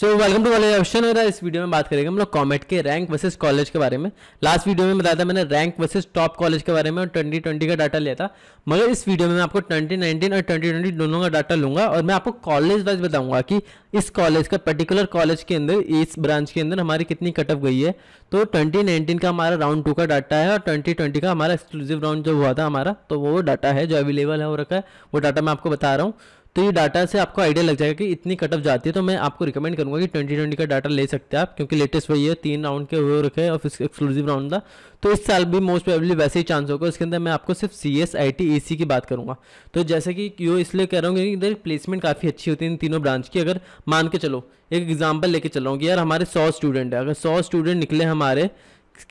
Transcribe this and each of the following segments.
so welcome to college option मेरा इस video में बात करेंगे हम लोग कॉमेट के रैंक वर्सेस कॉलेज के बारे में लास्ट वीडियो में बताया था मैंने रैंक वर्सेस टॉप कॉलेज के बारे में और 2020 का डाटा लिया था मगर इस वीडियो में मैं आपको 2019 और 2020 दोनों का डाटा लूंगा और मैं आपको कॉलेज वाइज बताऊंगा कि इस कॉलेज का पर्टिकुलर कॉलेज के अंदर इस ब्रांच के अंदर हमारी कितनी कटअप गई है तो ट्वेंटी का हमारा राउंड टू का डाटा है और ट्वेंटी का हमारा एक्सक्लूसिव राउंड जो हुआ था हमारा तो वो डाटा है जो अवेलेबल है वो रखा है वो डाटा मैं आपको बता रहा हूँ तो ये डाटा से आपको आइडिया लग जाएगा कि इतनी कटअप जाती है तो मैं आपको रिकमेंड करूँगा कि ट्वेंटी ट्वेंटी का डाटा ले सकते हैं आप क्योंकि लेटेस्ट वही है तीन राउंड के हुए रखे और एक्सक्लूसिव राउंड था तो इस साल भी मोस्ट प्रोबेबली वैसे ही चांस होगा इसके अंदर मैं आपको सिर्फ C S I T C की बात करूँगा तो जैसे कि यो इसलिए कह रहा हूँ क्योंकि इधर प्लेसमेंट काफ़ी अच्छी होती है इन तीनों ब्रांच की अगर मान के चलो एक एग्जाम्पल लेके चल रहा हूँ कि यार हमारे सौ स्टूडेंट है अगर सौ स्टूडेंट निकले हमारे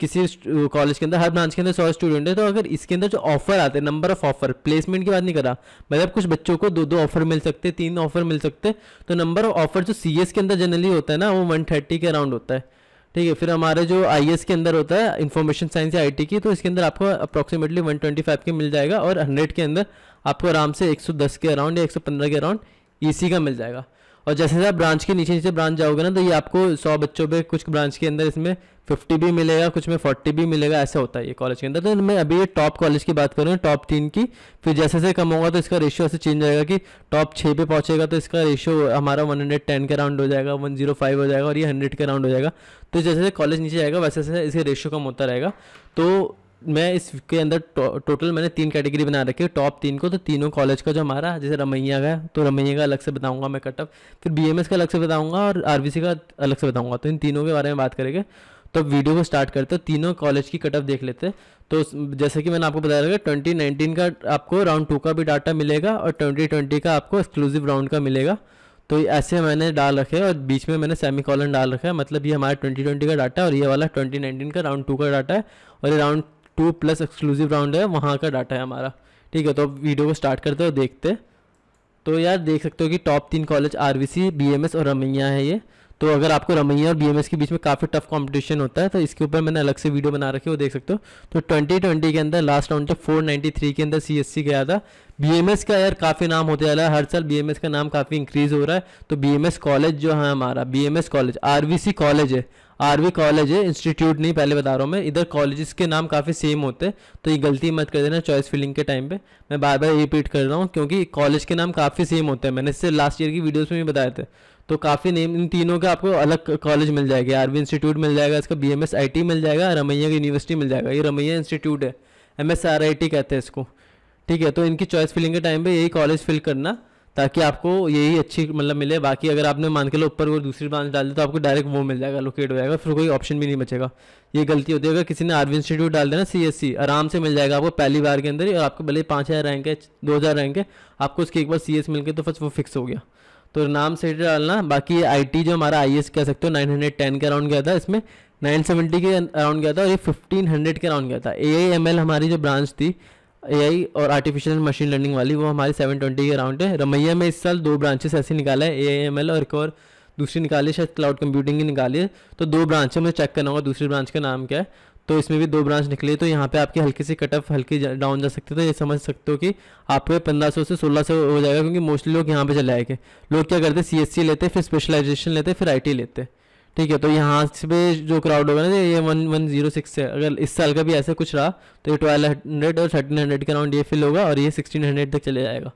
किसी कॉलेज के अंदर हर ब्रांच के अंदर सौ स्टूडेंट है तो अगर इसके अंदर जो ऑफर आते हैं नंबर ऑफ ऑफर प्लेसमेंट की बात नहीं कर रहा मतलब कुछ बच्चों को दो दो ऑफर मिल सकते तीन ऑफर मिल सकते तो नंबर ऑफ ऑफर जो सी के अंदर जनरली होता है ना वो वन के अराउंड होता है ठीक है फिर हमारे जो आई के अंदर होता है इन्फॉर्मेशन साइंस या आई की तो इसके अंदर आपको अप्रॉक्सीमेटली वन के मिल जाएगा और हंड्रेड के अंदर आपको आराम से एक के अराउंड या एक के अराउंड ई e का मिल जाएगा और जैसे जैसे आप ब्रांच के नीचे नीचे ब्रांच जाओगे ना तो ये आपको सौ बच्चों पे कुछ ब्रांच के अंदर इसमें फिफ्टी भी मिलेगा कुछ में फोर्टी भी मिलेगा ऐसा होता है ये कॉलेज के अंदर तो मैं अभी ये टॉप कॉलेज की बात करूँ टॉप तीन की फिर जैसे जैसे कम होगा तो इसका रेशियो ऐसे चेंज जाएगा कि टॉप छः पे पहुँचेगा तो इसका रेशियो हमारा वन हंड्रेड टेन के राउंड हो जाएगा वन जीरो फाइव हो जाएगा और ये हंड्रेड के राउंड हो जाएगा तो जैसे जैसे कॉलेज नीचे जाएगा वैसे जैसे इसका रेशियो कम होता रहेगा तो मैं इसके अंदर टो, टोटल मैंने तीन कैटेगरी बना रखी है टॉप तीन को तो तीनों कॉलेज का जो हमारा जैसे रमैया का तो रमैया का अलग से बताऊंगा मैं कटअप फिर एस का अलग से बताऊंगा और सी का अलग से बताऊंगा तो इन तीनों के बारे में बात करेंगे तो अब वीडियो को स्टार्ट करते हो तीनों कॉलेज की कटअप देख लेते तो जैसे कि मैंने आपको बताया था ट्वेंटी नाइनटीन का आपको राउंड टू का भी डाटा मिलेगा और ट्वेंटी ट्वेंटी का आपको एक्सक्लूसिव राउंड का मिलेगा तो ऐसे मैंने डाल रखे और बीच में मैंने सेमी कॉलन डाल रखा है मतलब ये हमारा ट्वेंटी ट्वेंटी का डाटा है और ये वाला ट्वेंटी नाइनटीन का राउंड टू का डाटा है और ये round two plus exclusive round है वहाँ का डाटा है हमारा ठीक है तो अब वीडियो को स्टार्ट करते हो देखते तो यार देख सकते हो कि टॉप तीन college R B M S और रमैया है ये तो अगर आपको रमैया और बीएमएस के बीच में काफ़ी टफ कंपटीशन होता है तो इसके ऊपर मैंने अलग से वीडियो बना रखी है वो देख सकते हो तो 2020 के अंदर लास्ट राउंड तक 493 के अंदर सीएससी गया था बीएमएस का यार काफ़ी नाम होते जा रहा है हर साल बीएमएस का नाम काफ़ी इंक्रीज़ हो रहा है तो बीएमएस कॉलेज जो है हमारा बीएमएस कॉलेज आरवीसी कॉलेज है आरवी कॉलेज है इंस्टीट्यूट नहीं पहले बता रहा हूँ मैं इधर कॉलेजेस के नाम काफ़ी सेम होते हैं तो ये गलती मत कर देना चॉइस फिलिंग के टाइम पे मैं बार बार रिपीट कर रहा हूँ क्योंकि कॉलेज के नाम काफ़ी सेम होते हैं मैंने इससे लास्ट ईयर की वीडियोस में भी बताए थे तो काफ़ी नेम इन तीनों के आपको अलग कॉलेज मिल जाएगा आरवी इंस्टीट्यूट मिल जाएगा इसका B M S I T मिल जाएगा रमैया यूनिवर्सिटी मिल जाएगा ये रमैया इंस्टीट्यूट है M S R I T कहते हैं इसको ठीक है तो इनकी चॉइस फिलिंग के टाइम पर यही कॉलेज फिल करना ताकि आपको यही अच्छी मतलब मिले बाकी अगर आपने मान के लो ऊपर वो दूसरी ब्रांच डाल दी तो आपको डायरेक्ट वो मिल जाएगा लोकेट हो जाएगा फिर कोई ऑप्शन भी नहीं बचेगा ये गलती होती है अगर किसी ने आरवी इंस्टीट्यूट डाल देना सी एस सी आराम से मिल जाएगा आपको पहली बार के अंदर ही और आपको भले पाँच हज़ार रैंक है दो हज़ार रैंक है आपको उसकी एक बार सी एस मिल गई तो फिर वो फिक्स हो गया तो नाम से डालना बाकी आईटी जो हमारा आई कह सकते हो 910 के अराउंड गया था इसमें 970 के अराउंड गया था और ये 1500 के अराउंड गया था ए आई हमारी जो ब्रांच थी ए और आर्टिफिशियल मशीन लर्निंग वाली वो हमारी 720 के अराउंड है रमैया में इस साल दो ब्रांचेस ऐसे निकाला है ए और एक और दूसरी निकाली शायद क्लाउड कंप्यूटिंग की निकाली है तो दो ब्रांच है मुझे चेक करना होगा दूसरी ब्रांच का नाम क्या है तो इसमें भी दो ब्रांच निकली तो यहाँ पे आपकी हल्की सी कट ऑफ हल्की डाउन जा सकती है तो ये समझ सकते हो कि आपको पंद्रह सौ से सोलह सौ हो जाएगा क्योंकि मोस्टली लोग यहाँ पे चले आएंगे लोग क्या करते सी एस सी लेते फिर स्पेशलाइजेशन लेते फिर आई टी लेते ठीक है तो यहाँ पे जो क्राउड होगा ना ये वन वन जीरो सिक्स है अगर इस साल का भी ऐसा कुछ रहा तो ये ट्वेल्व हंड्रेड और थर्टीन हंड्रेड के अराउंड ये फिल होगा और ये सिक्सटीन हंड्रेड तक चले जाएगा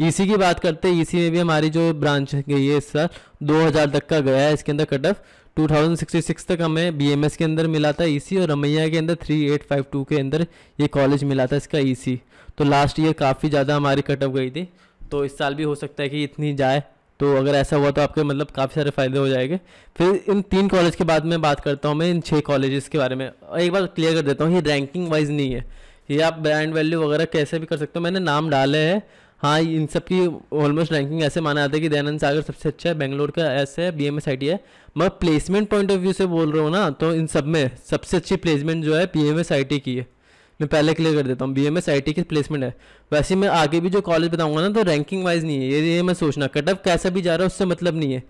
ईसी e की बात करते हैं ईसी e में भी हमारी जो ब्रांच गई है इस साल दो हज़ार तक का गया है इसके अंदर कट ऑफ 2066 तक हमें बीएमएस के अंदर मिला था ईसी e और रमैया के अंदर 3852 के अंदर ये कॉलेज मिला था इसका ईसी e तो लास्ट ईयर काफ़ी ज़्यादा हमारी कट ऑफ गई थी तो इस साल भी हो सकता है कि इतनी जाए तो अगर ऐसा हुआ तो आपके मतलब काफ़ी सारे फ़ायदे हो जाएंगे फिर इन तीन कॉलेज के बाद मैं बात करता हूँ मैं इन छः कॉलेजेस के बारे में एक बार क्लियर कर देता हूँ ये रैंकिंग वाइज नहीं है ये आप ब्रांड वैल्यू वगैरह कैसे भी कर सकते हो मैंने नाम डाले हैं हाँ इन सब की ऑलमोस्ट रैंकिंग ऐसे माना जाता है कि दयानंद सागर सबसे अच्छा है बेंगलोर का ऐसे है B M S I T है मगर प्लेसमेंट पॉइंट ऑफ व्यू से बोल रहा हूँ ना तो इन सब में सबसे अच्छी प्लेसमेंट जो है B M S I T की है मैं पहले क्लियर कर देता हूँ B M S I T की प्लेसमेंट है वैसे मैं आगे भी जो कॉलेज बताऊँगा ना तो रैंकिंग वाइज नहीं है ये ये मैं सोचना कट ऑफ कैसा भी जा रहा है उससे मतलब नहीं है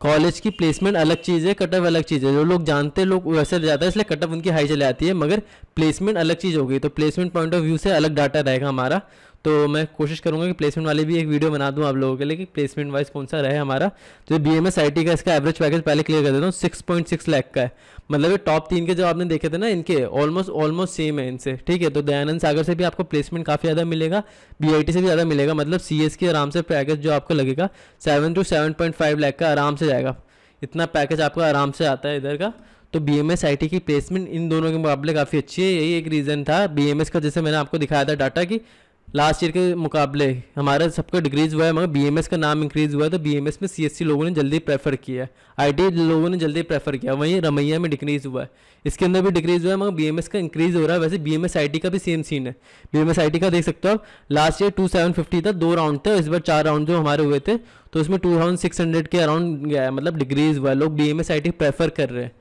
कॉलेज की प्लेसमेंट अलग चीज़ है कट ऑफ अलग चीज़ है जो लोग जानते हैं लोग वैसे जाता है इसलिए कट ऑफ उनकी हाई चले जाती है मगर प्लेसमेंट अलग चीज़ हो गई तो प्लेसमेंट पॉइंट ऑफ व्यू से अलग डाटा रहेगा हमारा तो मैं कोशिश करूँगा कि प्लेसमेंट वाली भी एक वीडियो बना दूँ आप लोगों के लिए कि प्लेसमेंट वाइज कौन सा रहे हमारा तो B M S I T का इसका एवरेज पैकेज पहले क्लियर कर देता हूँ सिक्स पॉइंट सिक्स लैख का है मतलब ये टॉप तीन के जो आपने देखे थे ना इनके ऑलमोस्ट ऑलमोस्ट सेम है इनसे ठीक है तो दयानंद सागर से भी आपको प्लेसमेंट काफ़ी ज़्यादा मिलेगा बी आई टी से भी ज़्यादा मिलेगा मतलब सी एस के आराम से पैकेज जो आपको लगेगा seven to seven point five का आराम से जाएगा इतना पैकेज आपका आराम से आता है इधर का तो B M S I T की प्लेसमेंट इन दोनों के मुकाबले काफ़ी अच्छी है यही एक रीज़न था बी एम एस का जैसे मैंने आपको दिखाया था डाटा की लास्ट ईयर के मुकाबले हमारा सबका डिक्रीज हुआ है मगर बी का नाम इंक्रीज हुआ है तो बी में सी लोगों ने जल्दी प्रेफर किया है आई लोगों ने जल्दी प्रेफर किया वहीं रमैया में डिक्रीज हुआ है इसके अंदर भी डिक्रीज हुआ है मगर बी का इंक्रीज हो रहा है वैसे बी एम का भी सेम सीन है बी एम का देख सकते हो आप लास्ट ईयर टू था दो राउंड थे इस बार चार राउंड जो हमारे हुए थे तो उसमें टू के अराउंड गया है मतलब डिग्रीज हुआ है लोग बी एम प्रेफर कर रहे हैं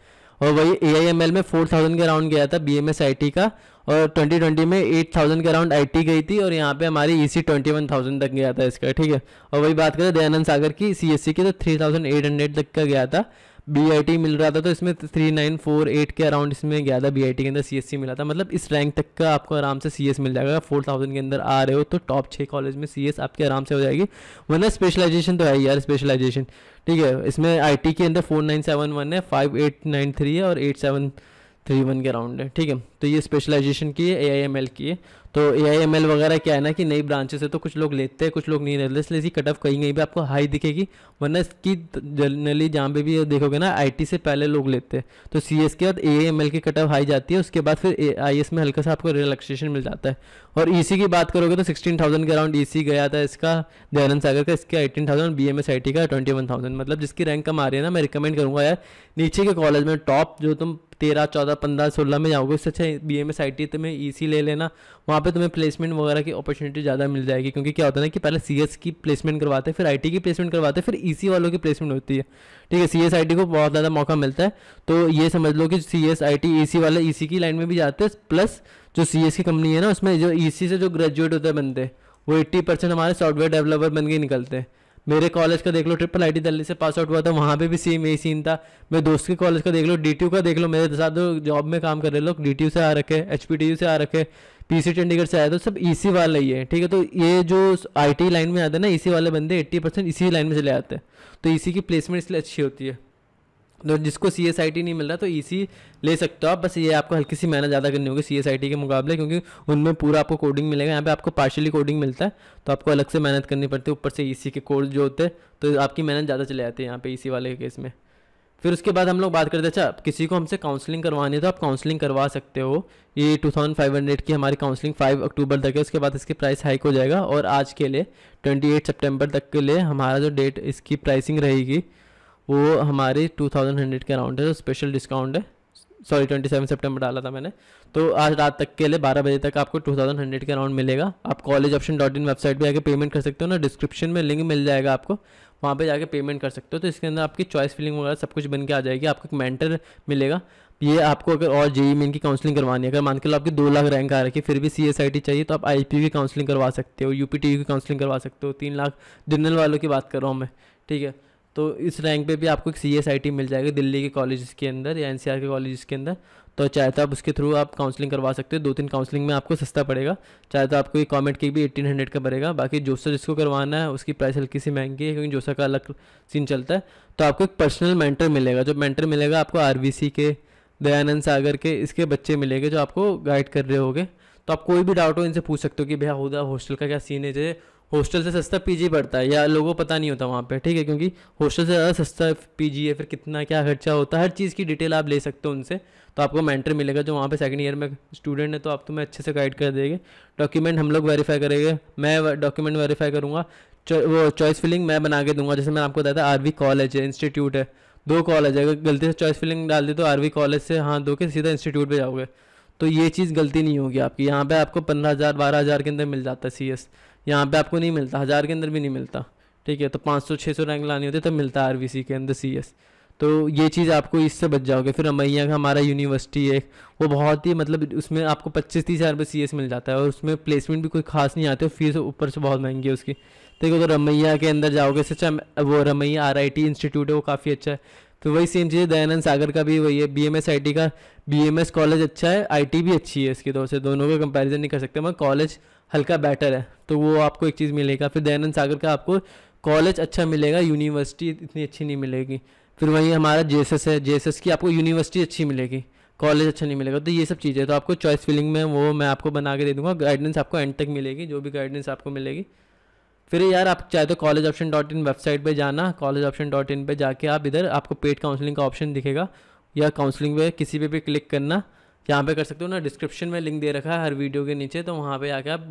और वही ए आई एम एल में फोर थाउजेंड का राउंड गया था B M S I T का और 2020 में 8000 के अराउंड आईटी गई थी और यहाँ पे हमारी ईसी e 21000 तक गया था इसका ठीक है और वही बात करें दयानंद सागर की सीएससी की तो 3800 तक का गया था बी मिल रहा था तो इसमें थ्री नाइन फोर एट के अराउंड इसमें गया था बी के अंदर सी मिला था मतलब इस रैंक तक का आपको आराम से सी मिल जाएगा फोर थाउजेंड के अंदर आ रहे हो तो टॉप छः कॉलेज में सी आपके आराम से हो जाएगी वरना स्पेशलाइजेशन तो है यार स्पेशलाइजेशन ठीक है इसमें आई के अंदर फोर नाइन सेवन वन है फाइव एट नाइन थ्री है और एट सेवन थ्री वन के अराउंड है ठीक है तो ये स्पेशलाइजेशन की है ए आई एम एल की है तो ए आई एम एल वगैरह क्या है ना कि नई ब्रांचेस है तो कुछ लोग लेते हैं कुछ लोग नहीं लेते इसलिए कट ऑफ कहीं कहीं भी आपको हाई दिखेगी वरना इसकी जनरली जहाँ पे भी देखोगे ना आई टी से पहले लोग लेते हैं तो सी एस के बाद ए आई एम एल की कट ऑफ हाई जाती है उसके बाद फिर आई एस में हल्का सा आपको रिलैक्सेशन मिल जाता है और ई e सी की बात करोगे तो सिक्सटीन थाउजेंड के अराउंड ई सी गया था इसका दयानंद सागर का इसका eighteen thousand B M S I T का ट्वेंटी वन थाउजेंड मतलब जिसकी रैंक कम आ रही है ना मैं रिकमेंड करूँगा यार नीचे के कॉलेज में टॉप जो तुम तेरह चौदह पंद्रह सोलह में जाओगे उससे अच्छा B M S I T तुम्हें ई सी ले लेना वहाँ पर तुम्हें प्लेसमेंट वगैरह की अपॉर्चुनिटी ज़्यादा मिल जाएगी क्योंकि क्या होता है ना कि पहले सी एस की प्लेसमेंट करवाते हैं फिर आई टी की प्लेसमेंट करवाते हैं फिर ई e सी वालों की प्लेसमेंट होती है ठीक है सी एस आई टी को बहुत ज़्यादा मौका मिलता है तो ये समझ लो कि C S I T E सी वाले ई e सी की लाइन में भी जाते हैं प्लस जो सी एस की कंपनी है ना उसमें जो ई e सी से जो ग्रेजुएट होते हैं बनते वो एट्टी परसेंट हमारे सॉफ्टवेयर डेवलपर बन के निकलते हैं मेरे कॉलेज का देख लो ट्रिपल आई टी दिल्ली से पास आउट हुआ था वहाँ पे भी सेम यही सीन था मेरे दोस्त के कॉलेज का देख लो डी का देख लो मेरे साथ जॉब में काम कर रहे लोग डी से आ रखे एच से आ रखे पी चंडीगढ़ से आया तो सब इसी वाला ही है ठीक है तो ये जो आई लाइन में आते हैं ना इसी वाले बंदे एट्टी परसेंट इसी लाइन में चले आते हैं तो इसी की प्लेसमेंट इसलिए अच्छी होती है तो जिसको सी एस आई टी नहीं मिल रहा तो ई सी ले सकते हो आप बस ये आपको हल्की सी मेहनत ज़्यादा करनी होगी सी एस आई टी के मुकाबले क्योंकि उनमें पूरा आपको कोडिंग मिलेगा यहाँ पे आपको पार्शली कोडिंग मिलता है तो आपको अलग से मेहनत करनी पड़ती है ऊपर से ई सी के कोर्स जो होते हैं तो आपकी मेहनत ज़्यादा चले जाती है यहाँ पे ई सी वाले के केस में फिर उसके बाद हम लोग बात करते अच्छा किसी को हमसे काउंसलिंग करवानी है तो आप काउंसलिंग करवा सकते हो ये टू थाउजेंड फाइव हंड्रेड की हमारी काउंसलिंग फाइव अक्टूबर तक है उसके बाद इसकी प्राइस हाइक हो जाएगा और आज के लिए ट्वेंटी एट सेप्टेम्बर तक के लिए हमारा जो डेट इसकी प्राइसिंग रहेगी वो हमारे टू थाउजेंड हंड्रेड के अराउंड है तो स्पेशल डिस्काउंट है सॉरी ट्वेंटी सेवन सेप्टेम्बर डाला था मैंने तो आज रात तक के लिए बारह बजे तक आपको टू थाउजेंड हंड्रेड के अराउंड मिलेगा आप college option dot in website पर जाकर पेमेंट कर सकते हो ना डिस्क्रिप्शन में लिंक मिल जाएगा आपको वहाँ पर जाकर पेमेंट कर सकते हो तो इसके अंदर आपकी चॉइस फिलिंग वगैरह सब कुछ बन के आ जाएगी आपको एक मेंटर मिलेगा ये आपको अगर और जेई मेन की काउंसलिंग करवानी है अगर मान के लो आपकी दो लाख रैंक आ रखी है फिर भी सी एस आई टी चाहिए तो आप आई पी की काउंसलिंग करवा सकते हो यू पी टी की काउंसलिंग करवा सकते हो तीन लाख जनरल वालों की बात कर रहा हूँ मैं ठीक है तो इस रैंक पे भी आपको एक सी एस आई टी मिल जाएगी दिल्ली के कॉलेज के अंदर या एन सी आर के कॉलेज के अंदर तो चाहे तो आप उसके थ्रू आप काउंसलिंग करवा सकते हो दो तीन काउंसलिंग में आपको सस्ता पड़ेगा चाहे तो आपको ये कॉमेंट की भी एट्टीन हंड्रेड का पड़ेगा बाकी जोसा जिसको करवाना है उसकी प्राइस हल्की सी महंगी है क्योंकि जोसा का अलग सीन चलता है तो आपको एक पर्सनल मेंटर मिलेगा जो मेंटर मिलेगा आपको आर के दयानंद सागर के इसके बच्चे मिलेंगे जो आपको गाइड कर रहे होंगे तो आप कोई भी डाउट हो इनसे पूछ सकते हो कि भैया होदा हॉस्टल का क्या सीन है जैसे हॉस्टल से सस्ता पीजी पड़ता है या लोगों को पता नहीं होता वहाँ पे ठीक है क्योंकि हॉस्टल से ज़्यादा सस्ता पीजी है फिर कितना क्या खर्चा होता है हर चीज़ की डिटेल आप ले सकते हो उनसे तो आपको मेंटर मिलेगा जो वहाँ पे सेकंड ईयर में स्टूडेंट है तो आप तुम्हें अच्छे से गाइड कर देंगे डॉक्यूमेंट हम लोग वेरीफाई करेंगे मैं डॉक्यूमेंट वेरीफाई करूँगा वो चॉइस फिलिंग मैं बना के दूंगा जैसे मैंने आपको बताया था आरवी कॉलेज है इंस्टीट्यूट है दो कॉलेज है अगर गलती से चॉइस फिलिंग डाल दी तो आरवी कॉलेज से हाँ दो के सीधा इंस्टीट्यूट पे जाओगे तो ये चीज़ गलती नहीं होगी आपकी यहाँ पे आपको पंद्रह हज़ार बारह हज़ार के अंदर मिल जाता है सी एस यहाँ पे आपको नहीं मिलता हज़ार के अंदर भी नहीं मिलता ठीक है तो 500 600 रैंक लानी होती है तब मिलता है आर के अंदर सी तो ये चीज़ आपको इससे बच जाओगे फिर अमैया का हमारा यूनिवर्सिटी है वो बहुत ही मतलब उसमें आपको पच्चीस तीस हज़ार रुपये सी एस मिल जाता है और उसमें प्लेसमेंट भी कोई खास नहीं आती और फीस ऊपर से बहुत महंगी है उसकी देखो तो रमैया के अंदर जाओगे सच वो Ramaiah R I T institute है वो काफ़ी अच्छा है तो वही सेम चीज़ दयानंद सागर का भी वही है B M S I T का बी एम एस कॉलेज अच्छा है आई टी भी अच्छी है इसकी दो तो से दोनों का कंपेरिजन नहीं कर सकते मगर कॉलेज हल्का बेटर है तो वो आपको एक चीज़ मिलेगा फिर दयानंद सागर का आपको कॉलेज अच्छा मिलेगा यूनिवर्सिटी इतनी अच्छी नहीं मिलेगी फिर वहीं हमारा जे है जे की आपको यूनिवर्सिटी अच्छी मिलेगी कॉलेज अच्छा नहीं मिलेगा तो ये सब चीज़ें तो आपको चॉइस फिलिंग में वो मैं आपको बना के दे दूंगा गाइडेंस आपको एंड तक मिलेगी जो भी गाइडेंस आपको मिलेगी फिर यार आप चाहे तो college option dot in website पर जाना कॉलेज ऑप्शन डॉट इन पर जाके आप इधर आपको पेड काउंसलिंग का ऑप्शन दिखेगा या काउंसलिंग पे किसी पे भी क्लिक करना यहाँ पे कर सकते हो ना डिस्क्रिप्शन में लिंक दे रखा है हर वीडियो के नीचे तो वहाँ पे आके आप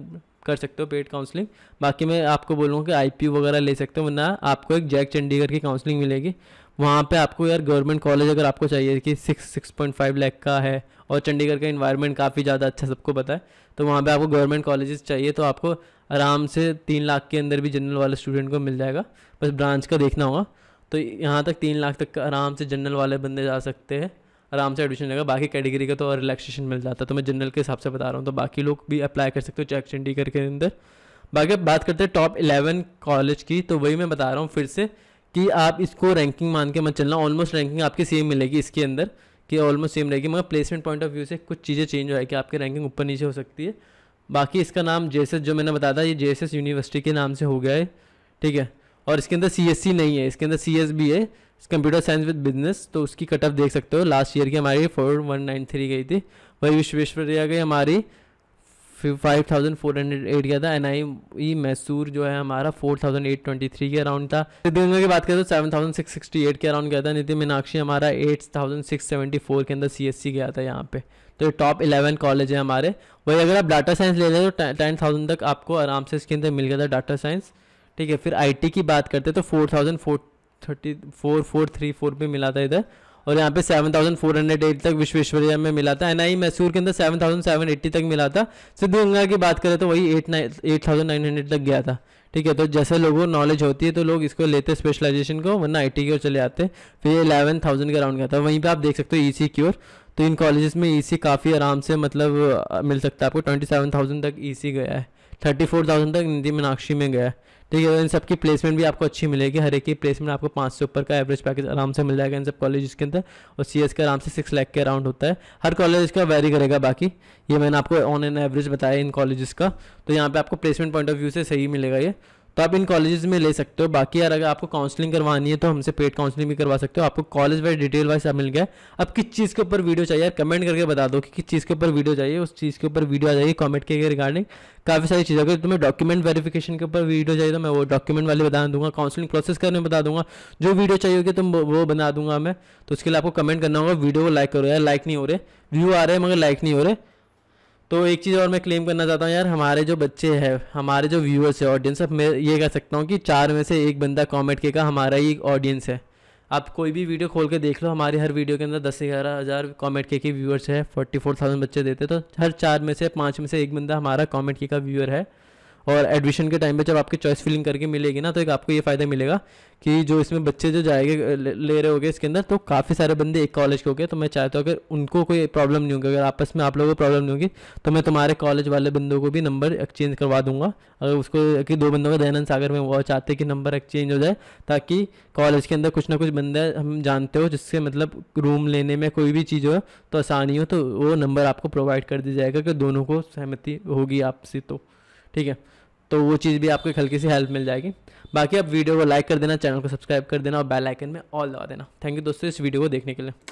कर सकते हो पेड काउंसलिंग बाकी मैं आपको बोलूँगा कि आई वगैरह ले सकते हो वरना आपको एक जैक चंडीगढ़ की काउंसलिंग मिलेगी वहाँ पे आपको यार गवर्नमेंट कॉलेज अगर आपको चाहिए कि six six point five lakh का है और चंडीगढ़ का इन्वायरमेंट काफ़ी ज़्यादा अच्छा सबको पता है तो वहाँ पे आपको गवर्नमेंट कॉलेजेस चाहिए तो आपको आराम से तीन लाख के अंदर भी जनरल वाले स्टूडेंट को मिल जाएगा बस ब्रांच का देखना होगा तो यहाँ तक तीन लाख तक आराम से जनरल वाले बंदे जा सकते हैं आराम से एडमिशन लेगा बाकी कैटेगरी का तो रिलैक्सेशन मिल जाता तो मैं जनरल के हिसाब से बता रहा हूँ तो बाकी लोग भी अप्लाई कर सकते हो चेक चंडी करके अंदर बाकी अब बात करते हैं टॉप इलेवन कॉलेज की तो वही मैं बता रहा हूँ फिर से कि आप इसको रैंकिंग मान के मत चलना ऑलमोस्ट रैंकिंग आपकी सेम मिलेगी इसके अंदर कि ऑलमोस्ट सेम रहेगी मगर प्लेसमेंट पॉइंट ऑफ व्यू से कुछ चीज़ें चेंज जाएगी आपकी रैंकिंग ऊपर नीचे हो सकती है बाकी इसका नाम जे जो मैंने बताया था ये जे यूनिवर्सिटी के नाम से हो गया है ठीक है और इसके अंदर सी नहीं है इसके अंदर सी बी है कंप्यूटर साइंस विद बिजनेस तो उसकी कट ऑफ देख सकते हो लास्ट ईयर की हमारी फोर वन नाइन थ्री गई थी वही विश्वेश्वरिया गई हमारी five thousand four hundred eight गया था एन आई ई मैसूर जो है हमारा four thousand eight twenty three के अराउंड था सिद्धगंगा की बात करें तो seven thousand six sixty eight के अराउंड गया था नितिन मीनाक्षी हमारा eight thousand six seventy four के अंदर सी एस सी गया था यहाँ पे तो ये टॉप इलेवन कॉलेज है हमारे वही अगर आप डाटा साइंस ले लें तो टेन थाउजेंड तक आपको आराम से इसके अंदर मिल गया था डाटा साइंस ठीक है फिर आई की बात करते हैं तो four thousand four thirty four four three four भी मिला था इधर और यहाँ पे seven thousand four hundred eight तक विश्वेश्वरिया में मिला था एन आई e मैसूर के अंदर सेवन सेवन थाउजेंड एट्टी तक मिला था सिद्धगंगा की बात करें तो वही eight eight thousand nine hundred तक गया था ठीक है तो जैसे लोगों नॉलेज होती है तो लोग इसको लेते स्पेशलाइजेशन को वरना आई की ओर चले आते फिर ये इलेवन थाउजेंड का अराउंड गया था वहीं पर आप देख सकते हो ई e की ओर तो इन कॉलेजेस में ई e काफ़ी आराम से मतलब मिल सकता है आपको ट्वेंटी सेवन थाउजेंड तक ई गया है थर्टी फोर थाउजेंड तक निधि मीनाक्षी में गया ठीक है तो इन सब की प्लेसमेंट भी आपको अच्छी मिलेगी हर एक की प्लेसमेंट आपको पाँच से ऊपर का एवरेज पैकेज आराम से मिल जाएगा इन सब कॉलेज के अंदर और सी का आराम से सिक्स लाख के अराउंड होता है हर कॉलेज का वेरी करेगा बाकी ये मैंने आपको ऑन एन एवरेज बताया इन कॉलेज का तो यहाँ पर आपको प्लेसमेंट पॉइंट ऑफ व्यू से सही मिलेगा ये तो आप इन कॉलेजेस में ले सकते हो बाकी यार अगर आपको काउंसलिंग करवानी है तो हमसे पेड काउंसलिंग भी करवा सकते हो आपको कॉलेज वाइज डिटेल वाइज सब मिल गया अब किस चीज़ के ऊपर वीडियो चाहिए यार कमेंट करके बता दो कि किस चीज़ के ऊपर वीडियो चाहिए उस चीज़ के ऊपर वीडियो आ जाएगी कमेंट के रिगार्डिंग काफ़ी सारी चीज़ अगर तुम्हें डॉक्यूमेंट वेरिफिकेशन के ऊपर वीडियो चाहिए तो मैं वो डॉक्यूमेंट वाले बता दूंगा काउंसलिंग प्रोसेस करने बता दूंगा जो वीडियो चाहिए होगी तुम वो बना दूंगा मैं तो उसके लिए आपको कमेंट करना होगा वीडियो को लाइक करो यार लाइक नहीं हो रहे व्यू आ रहे हैं मगर लाइक नहीं हो रहे तो एक चीज़ और मैं क्लेम करना चाहता हूँ यार हमारे जो बच्चे हैं हमारे जो व्यूअर्स है ऑडियंस अब मैं ये कह सकता हूँ कि चार में से एक बंदा कमेंट के का हमारा ही ऑडियंस है आप कोई भी वीडियो खोल के देख लो हमारे हर वीडियो के अंदर दस ग्यारह हज़ार कॉमेंट के के व्यूअर्स है फोर्टी फोर थाउजेंड बच्चे देते तो हर चार में से पाँच में से एक बंदा हमारा कॉमेंट के का व्यूअर है और एडमिशन के टाइम पे जब आपकी चॉइस फिलिंग करके मिलेगी ना तो एक आपको ये फ़ायदा मिलेगा कि जो इसमें बच्चे जो जाएंगे ले रहे होंगे इसके अंदर तो काफ़ी सारे बंदे एक कॉलेज के होंगे तो मैं चाहता हूँ अगर उनको कोई प्रॉब्लम नहीं होगी अगर आपस में आप लोगों को प्रॉब्लम नहीं होगी तो मैं तुम्हारे कॉलेज वाले बंदों को भी नंबर एक्सचेंज करवा दूंगा अगर उसको कि दो बंदों का दयानंद सागर में वो चाहते कि नंबर एक्सचेंज हो जाए ताकि कॉलेज के अंदर कुछ ना कुछ बंदा हम जानते हो जिससे मतलब रूम लेने में कोई भी चीज़ हो तो आसानी हो तो वो नंबर आपको प्रोवाइड कर दिया जाएगा कि दोनों को सहमति होगी आपसे तो ठीक है तो वो चीज़ भी आपको एक हल्की सी हेल्प मिल जाएगी बाकी आप वीडियो को लाइक कर देना चैनल को सब्सक्राइब कर देना और बेल आइकन में ऑल लगा देना थैंक यू दोस्तों इस वीडियो को देखने के लिए